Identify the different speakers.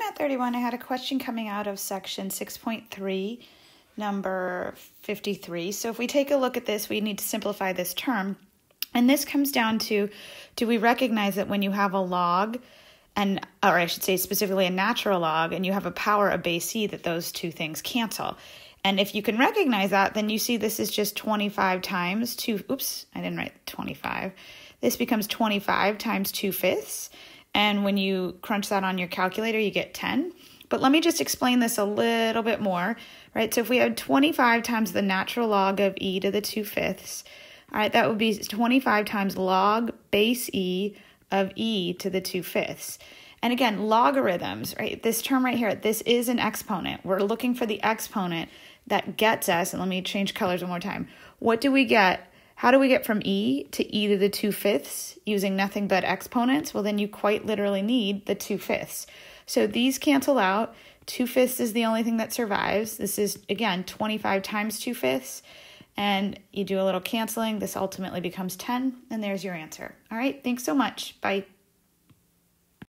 Speaker 1: Hey, 31, I had a question coming out of section 6.3, number 53. So if we take a look at this, we need to simplify this term. And this comes down to, do we recognize that when you have a log, and or I should say specifically a natural log, and you have a power of base c, that those two things cancel. And if you can recognize that, then you see this is just 25 times 2, oops, I didn't write 25. This becomes 25 times 2 fifths. And when you crunch that on your calculator, you get 10. But let me just explain this a little bit more, right? So if we had 25 times the natural log of e to the 2 fifths, all right, that would be 25 times log base e of e to the 2 fifths. And again, logarithms, right? This term right here, this is an exponent. We're looking for the exponent that gets us, and let me change colors one more time. What do we get how do we get from e to e to the 2 fifths using nothing but exponents? Well, then you quite literally need the 2 fifths. So these cancel out. 2 fifths is the only thing that survives. This is, again, 25 times 2 fifths. And you do a little canceling. This ultimately becomes 10. And there's your answer. All right. Thanks so much. Bye.